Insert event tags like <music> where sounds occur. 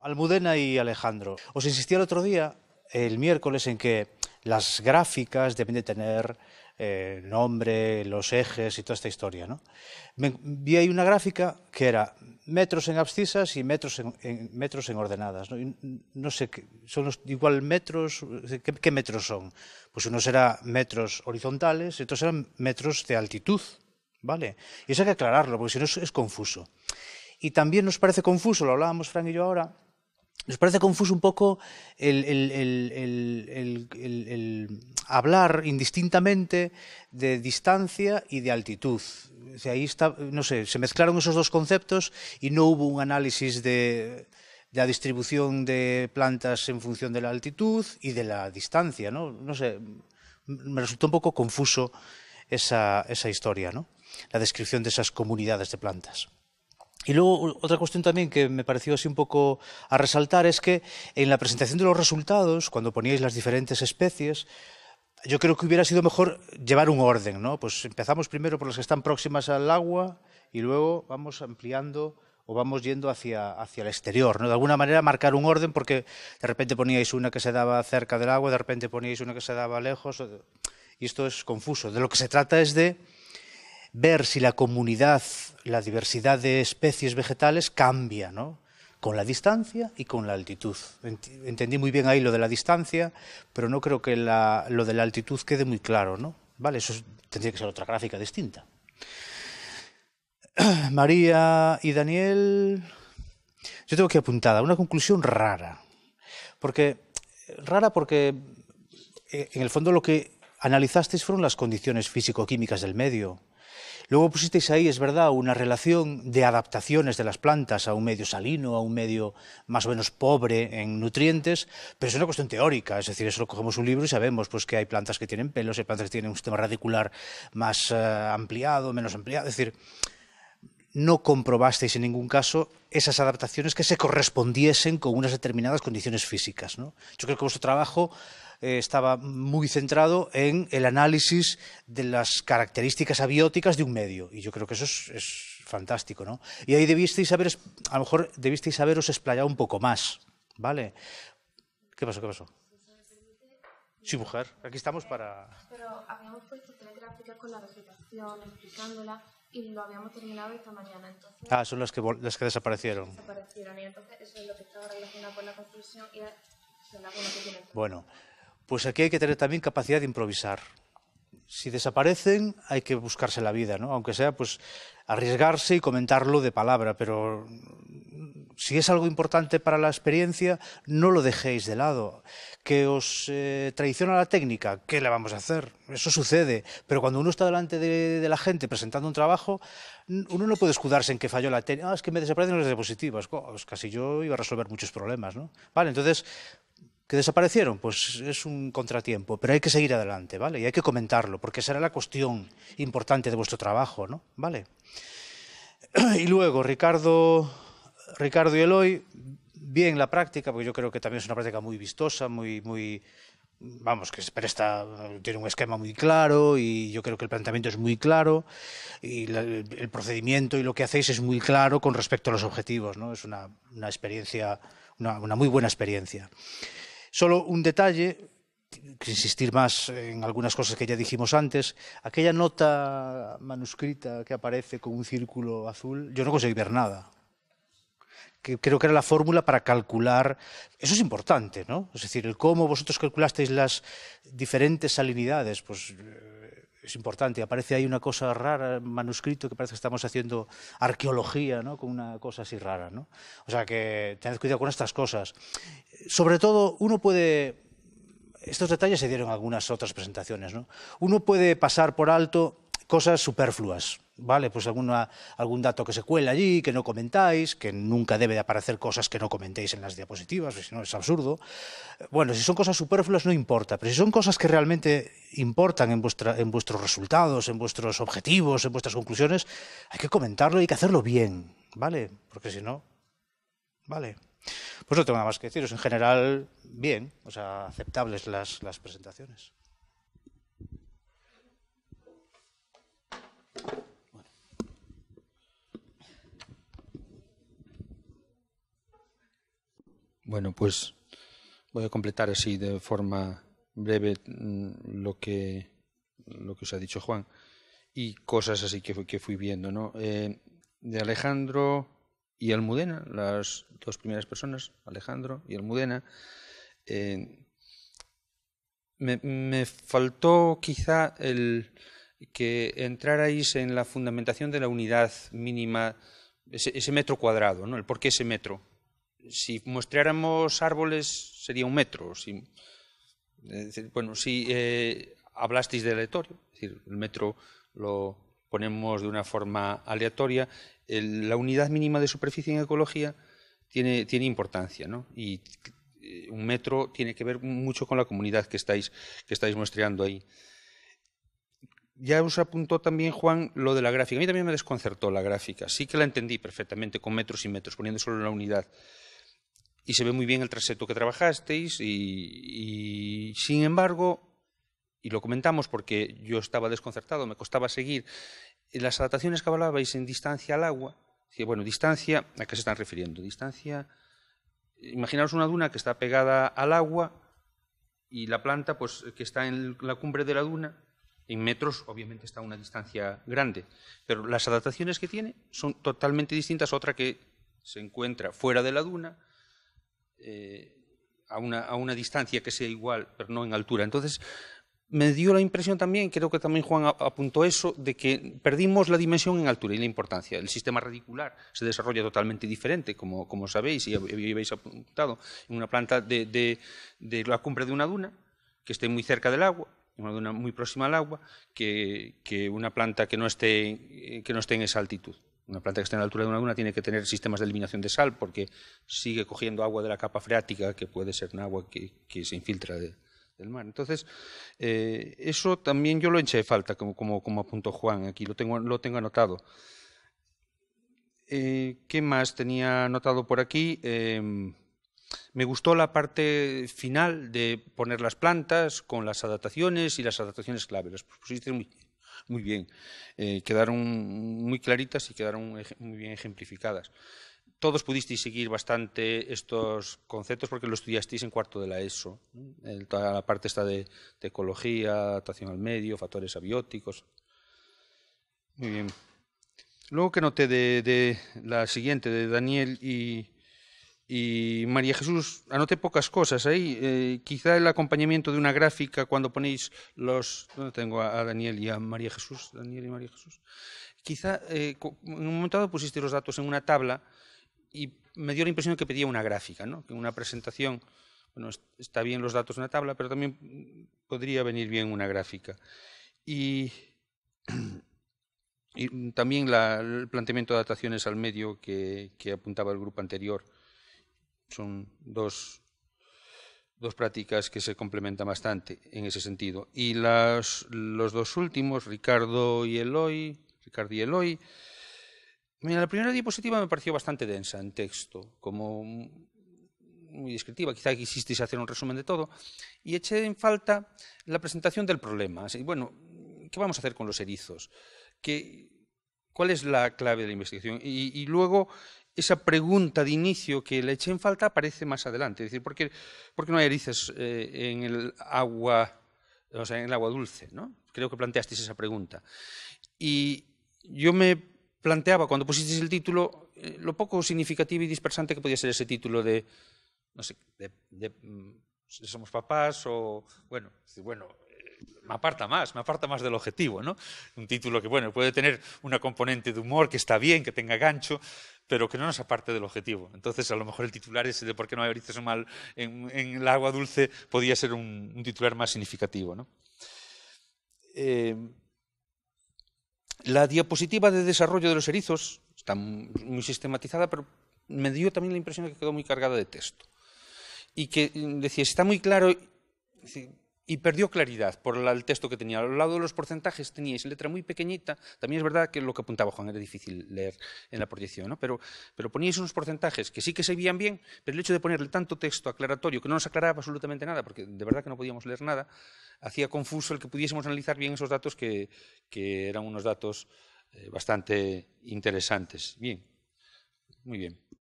Almudena y Alejandro. Os insistí el otro día, el miércoles, en que las gráficas deben de tener eh, nombre, los ejes y toda esta historia. ¿no? Me, vi ahí una gráfica que era metros en abscisas y metros en, ordenadas. ¿no? sé, son igual metros, ¿qué, metros son? Pues unos eran metros horizontales, otros eran metros de altitud. ¿vale? Y eso hay que aclararlo, porque si no es, es confuso. Y también nos parece confuso, lo hablábamos Frank y yo ahora, nos parece confuso un poco el, el, el, el, el, el, hablar indistintamente de distancia y de altitud. O sea, ahí está, no sé, se mezclaron esos dos conceptos y no hubo un análisis de, de la distribución de plantas en función de la altitud y de la distancia, ¿no? No sé, me resultó un poco confuso esa, esa historia, ¿no? La descripción de esas comunidades de plantas. Y luego otra cuestión también que me pareció así un poco a resaltar es que en la presentación de los resultados, cuando poníais las diferentes especies, yo creo que hubiera sido mejor llevar un orden, ¿no? Pues empezamos primero por las que están próximas al agua y luego vamos ampliando o vamos yendo hacia, hacia el exterior, ¿no? De alguna manera marcar un orden porque de repente poníais una que se daba cerca del agua, de repente poníais una que se daba lejos, y esto es confuso. De lo que se trata es de ver si la comunidad, la diversidad de especies vegetales cambia, ¿no? con la distancia y con la altitud. Entendí muy bien ahí lo de la distancia, pero no creo que lo de la altitud quede muy claro, ¿no? Vale, eso tendría que ser otra gráfica distinta. <clears throat> María y Daniel, yo tengo que apuntar una conclusión rara, porque rara porque eh, en el fondo lo que analizasteis fueron las condiciones físico-químicas del medio. Luego pusisteis ahí, es verdad, una relación de adaptaciones de las plantas a un medio salino, a un medio más o menos pobre en nutrientes, pero es una cuestión teórica, es decir, eso lo cogemos un libro y sabemos pues, que hay plantas que tienen pelos, hay plantas que tienen un sistema radicular más eh, ampliado, menos ampliado, es decir, no comprobasteis en ningún caso esas adaptaciones que se correspondiesen con unas determinadas condiciones físicas. Yo creo que vuestro trabajo eh, estaba muy centrado en el análisis de las características abióticas de un medio. Y yo creo que eso es, es fantástico, ¿no? Y ahí debisteis haber, a lo mejor debisteis haberos explayado un poco más, ¿vale? ¿Qué pasó? ¿Qué pasó? Sí, mujer, aquí estamos para... Pero habíamos puesto tres gráficas con la vegetación, explicándola, y lo habíamos terminado esta mañana, entonces... Ah, son las que, las que desaparecieron. Desaparecieron, y entonces eso es lo que estaba relacionado con la conclusión y es la que tiene. Bueno pues aquí hay que tener también capacidad de improvisar. Si desaparecen, hay que buscarse la vida, ¿no? Aunque sea, pues, arriesgarse y comentarlo de palabra, pero si es algo importante para la experiencia, no lo dejéis de lado. Que os eh, traiciona la técnica, ¿qué le vamos a hacer? Eso sucede. Pero cuando uno está delante de, la gente presentando un trabajo, uno no puede escudarse en que falló la técnica. Ah, es que me desaparecen los diapositivas. Pues casi yo iba a resolver muchos problemas, ¿no? Vale, entonces ¿Que desaparecieron? Pues es un contratiempo, pero hay que seguir adelante, ¿vale? Y hay que comentarlo, porque será la cuestión importante de vuestro trabajo, ¿no? ¿Vale? <clears throat> Y luego, Ricardo, Ricardo y Eloy, bien la práctica, porque yo creo que también es una práctica muy vistosa, muy, muy, vamos, que presta, tiene un esquema muy claro y yo creo que el planteamiento es muy claro y el procedimiento y lo que hacéis es muy claro con respecto a los objetivos, ¿no? Es una, experiencia, una, muy buena experiencia. Solo un detalle, insistir más en algunas cosas que ya dijimos antes, aquella nota manuscrita que aparece con un círculo azul, yo no conseguí ver nada. creo que era la fórmula para calcular, eso es importante, ¿no? Es decir, el cómo vosotros calculasteis las diferentes salinidades, pues eh, es importante. Aparece ahí una cosa rara, en manuscrito, que parece que estamos haciendo arqueología, Con una cosa así rara, O sea que tened cuidado con estas cosas. Sobre todo, uno puede... Estos detalles se dieron en algunas otras presentaciones, Uno puede pasar por alto cosas superfluas. ¿vale? Pues alguna, algún dato que se cuela allí, que no comentáis, que nunca debe de aparecer cosas que no comentéis en las diapositivas, si no es absurdo. Bueno, si son cosas superfluas no importa, pero si son cosas que realmente importan en, en vuestros resultados, en vuestros objetivos, en vuestras conclusiones, hay que comentarlo y hay que hacerlo bien, ¿vale? Porque si no, ¿vale? Pues no tengo nada más que deciros. En general, bien, o sea, aceptables las presentaciones. Bueno, pues voy a completar así de forma breve mm, lo que, lo que os ha dicho Juan y cosas así que, que fui viendo. Eh, de Alejandro y Almudena, las dos primeras personas, Alejandro y Almudena, eh, me, faltó quizá que entrarais en la fundamentación de la unidad mínima, ese, ese metro cuadrado, ¿no? el por qué ese metro si mostráramos árboles sería un metro. Si, eh, hablasteis de aleatorio, decir, el metro lo ponemos de una forma aleatoria, la unidad mínima de superficie en ecología tiene, importancia, ¿no? Y eh, un metro tiene que ver mucho con la comunidad que estáis, que estáis muestreando ahí. Ya os apuntó también Juan lo de la gráfica. A mí también me desconcertó la gráfica. Sí que la entendí perfectamente con metros y metros, poniendo solo la unidad y se ve muy bien el traseto que trabajasteis y, sin embargo, y lo comentamos porque yo estaba desconcertado, me costaba seguir, las adaptaciones que hablabais en distancia al agua, bueno, distancia, ¿a qué se están refiriendo? Distancia, imaginaos una duna que está pegada al agua y la planta pues que está en la cumbre de la duna, en metros obviamente está a una distancia grande, pero las adaptaciones que tiene son totalmente distintas a otra que se encuentra fuera de la duna, eh, a, una, a, una, distancia que sea igual, pero no en altura. Entonces, me dio la impresión también, creo que también Juan apuntó eso, de que perdimos la dimensión en altura y la importancia. El sistema radicular se desarrolla totalmente diferente, como, como sabéis y habéis apuntado, en una planta de, de, de la cumbre de una duna, que esté muy cerca del agua, una duna muy próxima al agua, que, que una planta que no, esté, que no esté en esa altitud. Una planta que esté en la altura de una luna tiene que tener sistemas de eliminación de sal porque sigue cogiendo agua de la capa freática, que puede ser un agua que, se infiltra del mar. Entonces, eh, eso también yo lo eché de falta, como, como, apuntó Juan aquí, lo tengo, lo tengo anotado. Eh, ¿Qué más tenía anotado por aquí? Em, me gustó la parte final de poner las plantas con las adaptaciones y las adaptaciones clave. Las muy, muy bien. Eh, quedaron muy claritas y quedaron muy bien ejemplificadas. Todos pudisteis seguir bastante estos conceptos porque lo estudiasteis en cuarto de la ESO. toda la parte está de, ecología, adaptación al medio, factores abióticos. Muy bien. Luego que noté de la siguiente, de Daniel y, y María Jesús, anoté pocas cosas ahí. Eh, quizá el acompañamiento de una gráfica cuando ponéis los... ¿Dónde tengo a, Daniel y a María Jesús? Daniel y María Jesús. Quizá eh, en un momento dado pusiste los datos en una tabla y me dio la impresión que pedía una gráfica, ¿no? Que una presentación... Bueno, está bien los datos en una tabla, pero también podría venir bien una gráfica. Y, <clears throat> también el planteamiento de adaptaciones al medio que apuntaba el grupo anterior son dos, prácticas que se complementan bastante en ese sentido. Y los dos últimos, Ricardo y Eloy, Ricardo y Eloy, mira, la primera diapositiva me pareció bastante densa en texto, como muy descriptiva, quizá quisisteis hacer un resumen de todo, y eché en falta la presentación del problema. bueno, ¿qué vamos a hacer con los erizos? ¿Qué, ¿Cuál es la clave de la investigación? y luego esa pregunta de inicio que le eché en falta aparece más adelante. Es decir, ¿por qué, por qué no hay erices eh, en el agua, o sea, en el agua dulce? ¿no? Creo que planteasteis esa pregunta. Y yo me planteaba, cuando pusisteis el título, eh, lo poco significativo y dispersante que podía ser ese título de, no sé, de, de mm, somos papás o, bueno, bueno me aparta más, me aparta más del objetivo, ¿no? Un título que, bueno, puede tener una componente de humor que está bien, que tenga gancho, pero que no nos aparte del objetivo. Entonces, a lo mejor el titular ese de por qué no hay erizos mal en, el agua dulce Podría ser un, titular más significativo, ¿no? Eh, la diapositiva de desarrollo de los erizos está muy sistematizada, pero me dio también la impresión de que quedó muy cargada de texto. Y que mm, decía, está muy claro, y perdió claridad por el texto que tenía. Al lado de los porcentajes teníais letra muy pequeñita. También es verdad que lo que apuntaba Juan era difícil leer en la proyección, ¿no? pero, pero poníais unos porcentajes que sí que se veían bien, pero el hecho de ponerle tanto texto aclaratorio que no nos aclaraba absolutamente nada, porque de verdad que no podíamos leer nada, hacía confuso el que pudiésemos analizar bien esos datos que eran unos datos eh, bastante interesantes. Bien, muy bien.